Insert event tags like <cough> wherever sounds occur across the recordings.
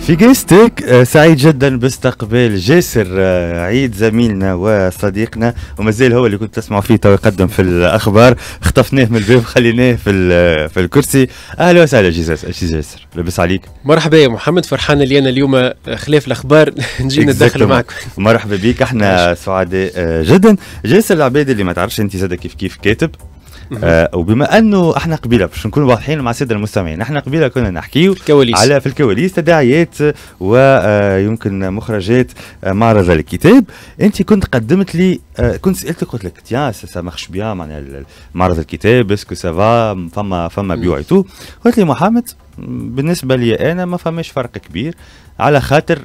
في جيستيك آه، سعيد جدا باستقبال جاسر آه، عيد زميلنا وصديقنا ومازال هو اللي كنت تسمعوا فيه تو يقدم في الاخبار خطفناه من الباب خليناه في آه، في الكرسي اهلا وسهلا جي جاسر لاباس عليك مرحبا يا محمد فرحان اللي انا اليوم خلاف الاخبار <laughs> نجي ندخل معك مرحبا بك احنا <laughs> سعداء جدا جاسر العبيد اللي ما تعرفش انت زاد كيف كيف كاتب آه وبما انه احنا قبيله باش نكونوا واضحين مع الساده المستمعين احنا قبيله كنا نحكيو على في الكواليس تداعيات ويمكن آه، مخرجات آه، معرض الكتاب انت كنت قدمت لي آه، كنت سالتك قلت لك تيا سا مارش بيان معنا معرض الكتاب اسكو سافا فما فما بيوع تو قلت لي محمد بالنسبه لي انا ما فماش فرق كبير على خاطر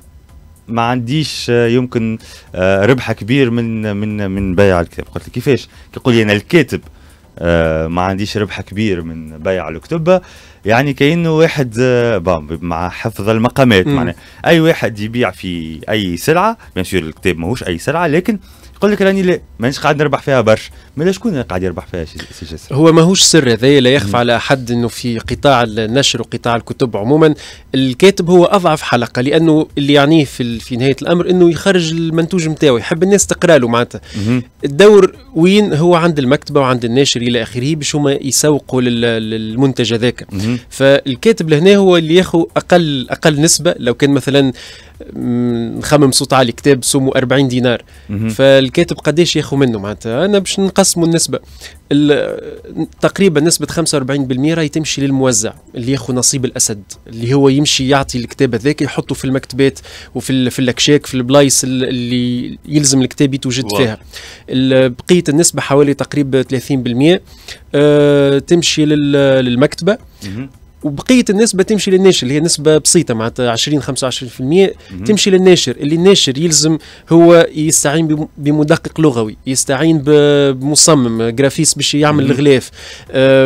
ما عنديش يمكن ربح كبير من من من بيع الكتاب قلت لي كيفاش كيقول لي انا الكاتب آه، ما عنديش ربح كبير من بيع الكتب يعني كانه واحد آه، مع حفظ المقامات معناه اي واحد يبيع في اي سلعه بيان سور الكتاب ماهوش اي سلعه لكن يقول لك راني لا مانيش قاعد نربح فيها برشا مالا شكون اللي قاعد يربح فيها سي جسر هو ماهوش سر هذا لا يخفى على حد انه في قطاع النشر وقطاع الكتب عموما الكاتب هو اضعف حلقه لانه اللي يعنيه في, في نهايه الامر انه يخرج المنتوج نتاعو يحب الناس تقرا له معناتها الدور وين هو عند المكتبه وعند الناشر الى اخره باش هما يسوقوا للمنتج هذاك فالكاتب لهنا هو اللي ياخذ اقل اقل نسبه لو كان مثلا نخمم صوت على الكتاب سمو 40 دينار فالكاتب قداش ياخذ منه معناتها انا باش نقسموا النسبه تقريبا نسبة 45% راهي تمشي للموزع اللي ياخذ نصيب الأسد اللي هو يمشي يعطي الكتاب هذاك يحطه في المكتبات وفي في الأكشاك في البلايص اللي يلزم الكتاب يتوجد واو. فيها بقية النسبة حوالي تقريبا 30% آه تمشي للمكتبة وبقيه النسبه تمشي للناشر اللي هي نسبه بسيطه معناتها 20 25% تمشي للناشر اللي الناشر يلزم هو يستعين بمدقق لغوي يستعين بمصمم جرافيس باش يعمل الغلاف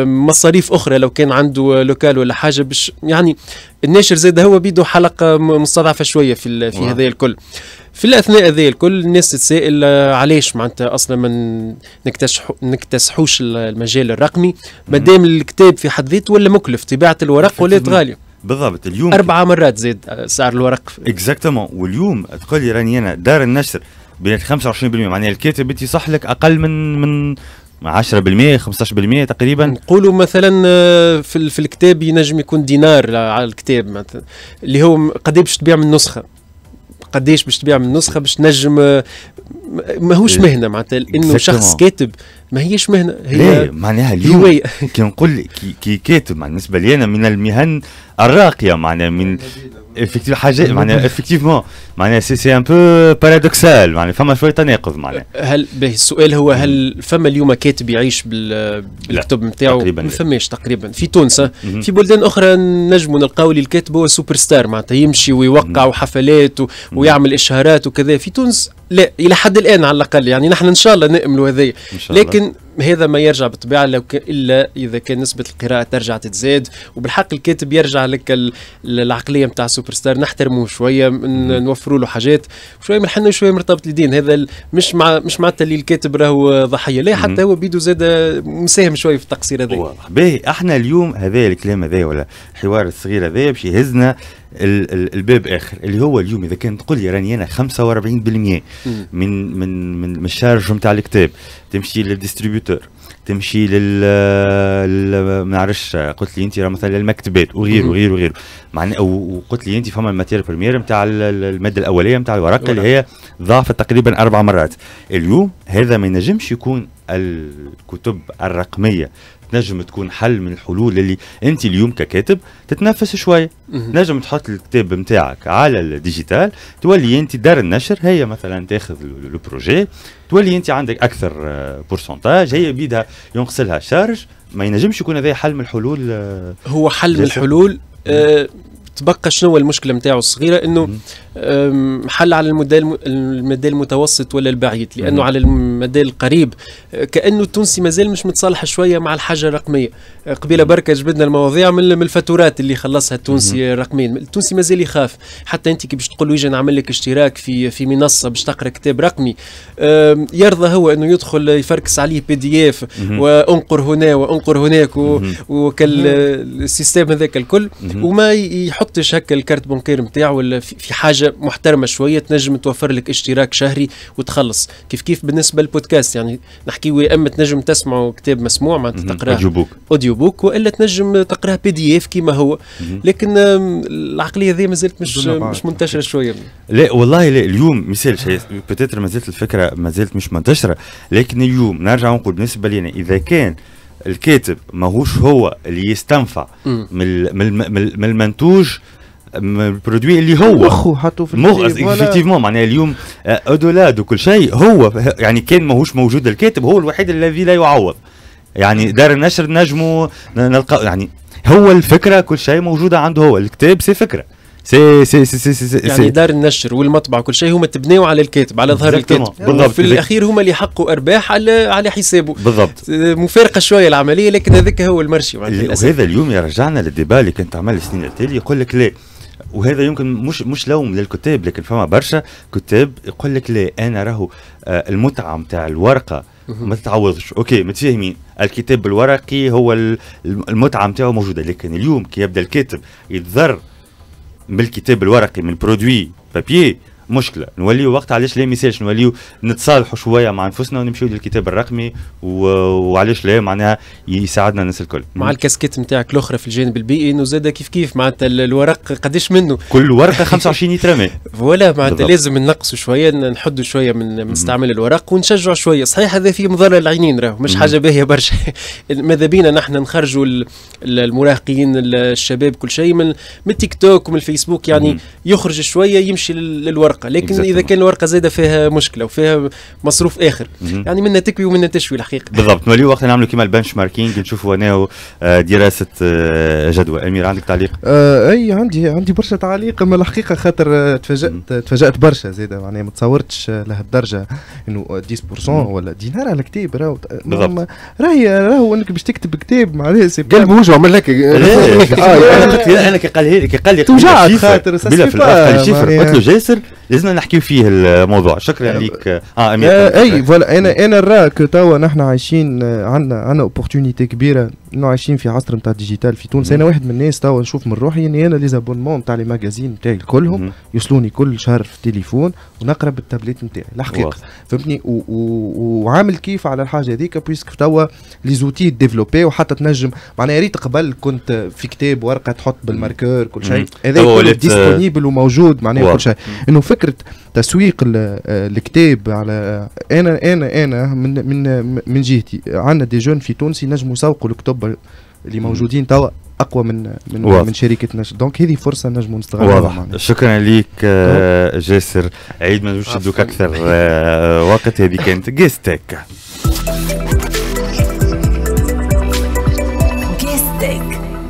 مصاريف اخرى لو كان عنده لوكال ولا حاجه باش يعني الناشر زاد هو بيده حلقه مستضعفه شويه في في هذا الكل في الاثناء ذي الكل الناس تسائل آه، علاش معناتها اصلا ما نكتسحوش المجال الرقمي ما دام الكتاب في حد ذاته ولا مكلف طباعه الورق ولات غاليه بالضبط اليوم اربع مرات زاد آه، سعر الورق اكزاكتومون واليوم تقول لي راني انا دار النشر بين 25% معناها الكاتب انت صح لك اقل من من 10% 15% تقريبا نقولوا مثلا آه، في, في الكتاب ينجم يكون دينار على الكتاب مثلا اللي هو قد إيه باش تبيع من نسخه قديش باش تبيع من نسخه باش تنجم آه، ماهوش إيه. مهنه معناتها انه إيه، شخص كاتب ما هيش مهنه هي لا معناها اليوم كي نقول كي, كي كاتب بالنسبه لي انا من المهن الراقيه معناها من افكتيف حاجه <laughs> معناها effectivement معناها سي سي ان بو بارادوكسال معناها فما شويه تناقض معناها هل السؤال هو هل فما اليوم كاتب يعيش بالكتب نتاعو ما فماش تقريبا في تونس في بلدان اخرى نجم نلقاو اللي الكاتب هو سوبر ستار معناتها يمشي ويوقع وحفلات ويعمل اشهارات وكذا في تونس لا الى حد الان على الاقل يعني نحن ان شاء الله ناملوا هذايا لكن هذا ما يرجع بالطبيعه لو ك... الا اذا كان نسبه القراءه ترجع تتزاد وبالحق الكاتب يرجع لك ال... العقليه نتاع السوبر ستار نحترمه شويه من... نوفروا له حاجات شويه من الحنه شويه مرتبط لدين هذا ال... مش مع مش معناتها اللي الكاتب راهو ضحيه لا حتى هو بيدو زاد مساهم شويه في التقصير هذا واضح باهي احنا اليوم هذا الكلام هذا ولا الحوار الصغير هذا باش يهزنا الباب اخر اللي هو اليوم اذا كان تقول لي راني انا 45% من من من الشارج نتاع الكتاب تمشي للديستريبيوتور تمشي لل, ما نعرفش قلت لي انت مثلا للمكتبات وغيره وغيره وغيره معناه وقلت لي انت فما الماتير بريمير نتاع الماده الاوليه نتاع الورقه اللي هي ضاعفت تقريبا اربع مرات اليوم هذا ما ينجمش يكون الكتب الرقميه تنجم تكون حل من الحلول اللي انت اليوم ككاتب تتنفس شويه نجم تحط الكتاب نتاعك على الديجيتال تولي انت دار النشر هي مثلا تاخذ البروجي تولي انت عندك اكثر بورسنتاج آه، هي بيدها عندها ينقصلها شارج ما ينجمش يكون هذا حل من الحلول هو حل من الحلول أه تبقى شنو المشكله نتاعو الصغيره انه حل على المدى المدى المتوسط ولا البعيد لانه على المدى القريب كانه التونسي مازال مش متصالح شويه مع الحاجه الرقميه قبيله بركه جبدنا المواضيع من الفاتورات اللي خلصها التونسي رقميا التونسي مازال يخاف حتى انت كي باش تقول له نعمل لك اشتراك في في منصه باش تقرا كتاب رقمي يرضى هو انه يدخل يفركس عليه بي دي اف وانقر هنا وانقر هناك وكل السيستم هذاك الكل وما يحطش هكا الكارت بنكير نتاعو في حاجه حاجه محترمه شويه تنجم توفر لك اشتراك شهري وتخلص كيف كيف بالنسبه للبودكاست يعني نحكي يا اما تنجم تسمعوا كتاب مسموع معناتها تقراه اوديو بوك والا تنجم تقراه بي دي اف كيما هو لكن العقليه هذه مازالت مش مش منتشره شويه لا والله لا اليوم مثال شيء بتاتر مازالت الفكره مازالت مش منتشره لكن اليوم نرجع نقول بالنسبه لنا اذا كان الكاتب ماهوش هو اللي يستنفع من, من, من المنتوج برودوي اللي هو مخه حطوا في مخ اكزيكتيفمون معناها اليوم اودولاد آه، وكل شيء هو يعني كان ماهوش موجود الكاتب هو الوحيد الذي لا يعوض يعني دار النشر نجمه نلقى يعني هو الفكره كل شيء موجوده عنده هو الكتاب سي فكره سي سي سي سي سي يعني سي. دار النشر والمطبعه وكل شيء هما تبنيو على الكاتب على ظهر الكاتب بالضبط في الاخير هما اللي حقوا ارباح على على حسابه بالضبط مفارقه شويه العمليه لكن هذاك هو المرشي وهذا اليوم يرجعنا للديبا اللي كنت عمل السنين التالي يقول لك لا وهذا يمكن مش مش لوم للكتاب لكن فما برشا كتاب يقول لك لا انا راهو آه، المتعه نتاع الورقه ما تتعوضش اوكي متفاهمين الكتاب الورقي هو المتعه نتاعو موجوده لكن اليوم كي يبدا الكاتب يتضر من الكتاب الورقي من برودوي بابيي مشكله نوليو وقت علاش لا ميساج نوليو نتصالحوا شويه مع انفسنا ونمشيو للكتاب الرقمي و... وعلاش لا معناها يساعدنا الناس الكل مع الكاسكيت نتاعك الاخرى في الجانب البيئي انه زاد كيف كيف معناتها الورق قداش منه كل ورقه 25 ماء <laughs> فوالا معناتها لازم ننقصوا شويه نحدوا شويه من, من استعمال الورق ونشجعوا شويه صحيح هذا فيه مضره للعينين راهو مش حاجه باهيه برشا <laughs> ماذا بينا نحن نخرجوا المراهقين الشباب كل شيء من التيك توك ومن الفيسبوك يعني يخرج شويه يمشي للورق الورقه لكن exactly. اذا كان الورقه زاده فيها مشكله وفيها مصروف اخر mm -hmm. يعني منها تكوي ومنها تشوي الحقيقه بالضبط مليون وقت نعملوا كيما البنش ماركينج نشوفوا انا دراسه جدوى امير عندك تعليق آه اي عندي عندي برشا تعليق اما الحقيقه خاطر تفاجات mm -hmm. تفاجات برشا زاده معناها ما تصورتش لهالدرجه انه 10% ولا دينار على كتاب راهو بالضبط راهي راهو انك باش تكتب كتاب معناها سي قلب وجهه عمل لك انا كي قال لي قال لي توجعت خاطر بلا في قلت له جاسر لازمنا نحكيو فيه الموضوع شكرا يعني لك اه امير آه، اي فوالا انا انا نراك توا نحن عايشين آه، عندنا عندنا اوبورتونيتي كبيره انه عايشين في عصر نتاع ديجيتال في تونس انا واحد من الناس توا نشوف من روحي اني انا لي زابونمون نتاع لي ماجازين نتاعي كلهم يوصلوني كل شهر في التليفون ونقرا بالتابليت نتاعي الحقيقه فهمتني وعامل كيف على الحاجه هذيك بويسك توا لي زوتي ديفلوبي وحتى تنجم معناها يا ريت قبل كنت في كتاب ورقه تحط بالماركور كل شيء هذا آه، ديسبونيبل وموجود معناها كل شيء انه فكره تسويق الكتاب على انا انا انا من من من جهتي عندنا دي جون في تونس ينجموا يسوقوا الكتب اللي موجودين توا اقوى من من واضح. من شركتنا دونك هذه فرصه نجموا نستغلها واضح معنا. شكرا لك آه، جاسر عيد ما نجمش اكثر آه، وقت هذه كانت جيستك